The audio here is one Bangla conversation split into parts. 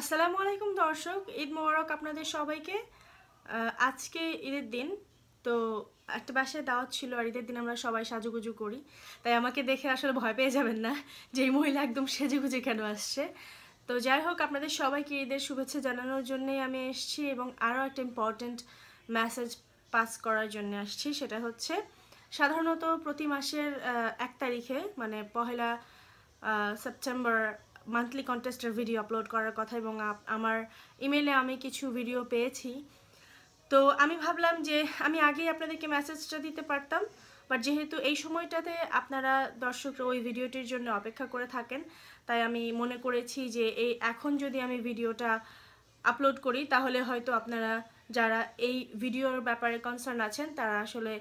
আসসালামু আলাইকুম দর্শক ঈদ মোবারক আপনাদের সবাইকে আজকে ঈদের দিন তো একটা বাসায় দাওয়াত ছিল আর ঈদের দিন আমরা সবাই সাজুগুজু করি তাই আমাকে দেখে আসলে ভয় পেয়ে যাবেন না যে এই মহিলা একদম সেজেগুজে কেন আসছে তো যাই হোক আপনাদের সবাইকে ঈদের শুভেচ্ছা জানানোর জন্যই আমি এসছি এবং আরও একটা ইম্পর্ট্যান্ট মেসেজ পাস করার জন্য আসছি সেটা হচ্ছে সাধারণত প্রতি মাসের এক তারিখে মানে পহেলা সেপ্টেম্বর মান্থলি কন্টেস্টের ভিডিও আপলোড করার কথা এবং আমার ইমেলে আমি কিছু ভিডিও পেয়েছি তো আমি ভাবলাম যে আমি আগেই আপনাদেরকে মেসেজটা দিতে পারতাম বাট যেহেতু এই সময়টাতে আপনারা দর্শকরা ওই ভিডিওটির জন্য অপেক্ষা করে থাকেন তাই আমি মনে করেছি যে এই এখন যদি আমি ভিডিওটা আপলোড করি তাহলে হয়তো আপনারা যারা এই ভিডিওর ব্যাপারে কনসার্ন আছেন তারা আসলে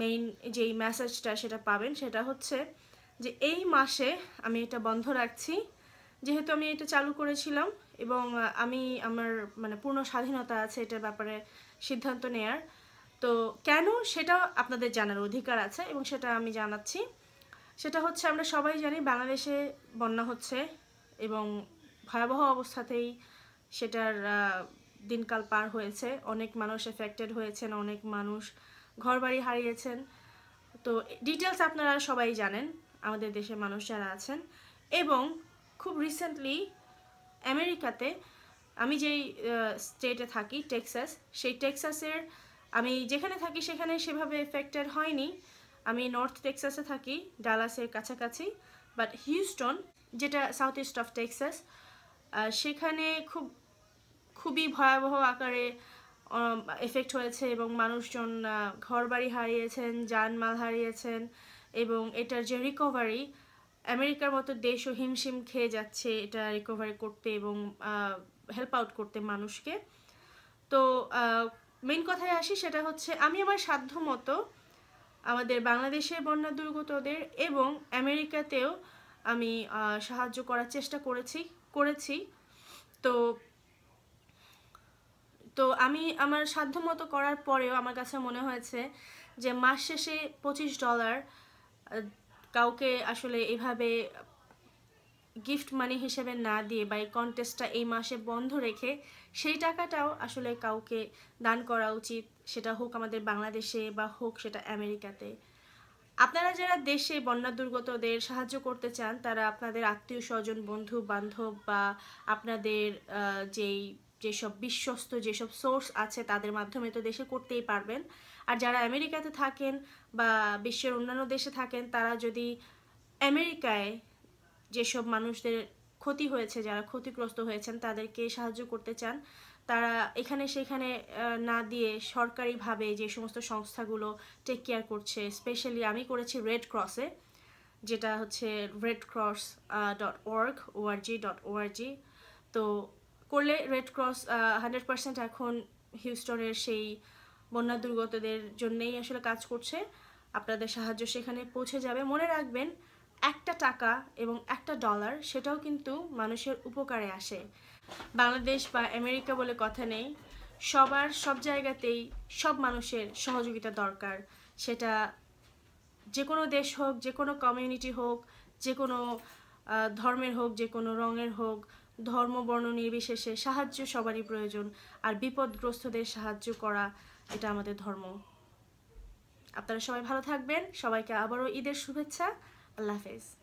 মেইন যেই মেসেজটা সেটা পাবেন সেটা হচ্ছে যে এই মাসে আমি এটা বন্ধ রাখছি যেহেতু আমি এটা চালু করেছিলাম এবং আমি আমার মানে পূর্ণ স্বাধীনতা আছে এটার ব্যাপারে সিদ্ধান্ত নেয়ার তো কেন সেটা আপনাদের জানার অধিকার আছে এবং সেটা আমি জানাচ্ছি সেটা হচ্ছে আমরা সবাই জানি বাংলাদেশে বন্যা হচ্ছে এবং ভয়াবহ অবস্থাতেই সেটার দিনকাল পার হয়েছে অনেক মানুষ এফেক্টেড হয়েছেন অনেক মানুষ ঘরবাড়ি হারিয়েছেন তো ডিটেলস আপনারা সবাই জানেন আমাদের দেশের মানুষ যারা আছেন এবং খুব রিসেন্টলি আমেরিকাতে আমি যেই স্টেটে থাকি টেক্সাস সেই টেক্সাসের আমি যেখানে থাকি সেখানে সেভাবে এফেক্টেড হয়নি আমি নর্থ টেক্সাসে থাকি ডালাসের কাছাকাছি বাট হিউস্টন যেটা সাউথ ইস্ট অফ টেক্সাস সেখানে খুব খুবই ভয়াবহ আকারে এফেক্ট হয়েছে এবং মানুষজন ঘর বাড়ি হারিয়েছেন যানমাল হারিয়েছেন এবং এটার যে রিকভারি আমেরিকার মতো দেশও হিমশিম খেয়ে যাচ্ছে এটা রিকভারি করতে এবং হেল্প আউট করতে মানুষকে তো মেন কথায় আসি সেটা হচ্ছে আমি আমার সাধ্য মতো আমাদের বাংলাদেশের বন্যা দুর্গতদের এবং আমেরিকাতেও আমি সাহায্য করার চেষ্টা করেছি করেছি তো তো আমি আমার সাধ্য মতো করার পরেও আমার কাছে মনে হয়েছে যে মাস শেষে পঁচিশ ডলার কাউকে আসলে এভাবে গিফট মানি হিসেবে না দিয়ে বা এই কন্টেস্টটা এই মাসে বন্ধ রেখে সেই টাকাটাও আসলে কাউকে দান করা উচিত সেটা হোক আমাদের বাংলাদেশে বা হোক সেটা আমেরিকাতে আপনারা যারা দেশে বন্যা দুর্গতদের সাহায্য করতে চান তারা আপনাদের আত্মীয় স্বজন বন্ধু বান্ধব বা আপনাদের যেই যেসব বিশ্বস্ত যেসব সোর্স আছে তাদের মাধ্যমে তো দেশে করতেই পারবেন আর যারা আমেরিকাতে থাকেন বা বিশ্বের অন্যান্য দেশে থাকেন তারা যদি আমেরিকায় যেসব মানুষদের ক্ষতি হয়েছে যারা ক্ষতিগ্রস্ত হয়েছেন তাদেরকে সাহায্য করতে চান তারা এখানে সেখানে না দিয়ে সরকারিভাবে যে সমস্ত সংস্থাগুলো টেক কেয়ার করছে স্পেশালি আমি করেছি রেড ক্রসে যেটা হচ্ছে red cross dot work ORG dot ORG তো করলে রেড ক্রস হান্ড্রেড পার্সেন্ট এখন হিউস্টনের সেই বন্যা দুর্গতদের জন্যেই আসলে কাজ করছে আপনাদের সাহায্য সেখানে পৌঁছে যাবে মনে রাখবেন একটা টাকা এবং একটা ডলার সেটাও কিন্তু মানুষের উপকারে আসে বাংলাদেশ বা আমেরিকা বলে কথা নেই সবার সব জায়গাতেই সব মানুষের সহযোগিতা দরকার সেটা যে কোনো দেশ হোক যে কোনো কমিউনিটি হোক যে কোনো ধর্মের হোক যে কোনো রঙের হোক ধর্ম বর্ণ নির্বিশেষে সাহায্য সবারই প্রয়োজন আর বিপদগ্রস্তদের সাহায্য করা এটা আমাদের ধর্ম আপনারা সবাই ভালো থাকবেন সবাইকে আবারও ঈদের শুভেচ্ছা আল্লাহ হাফেজ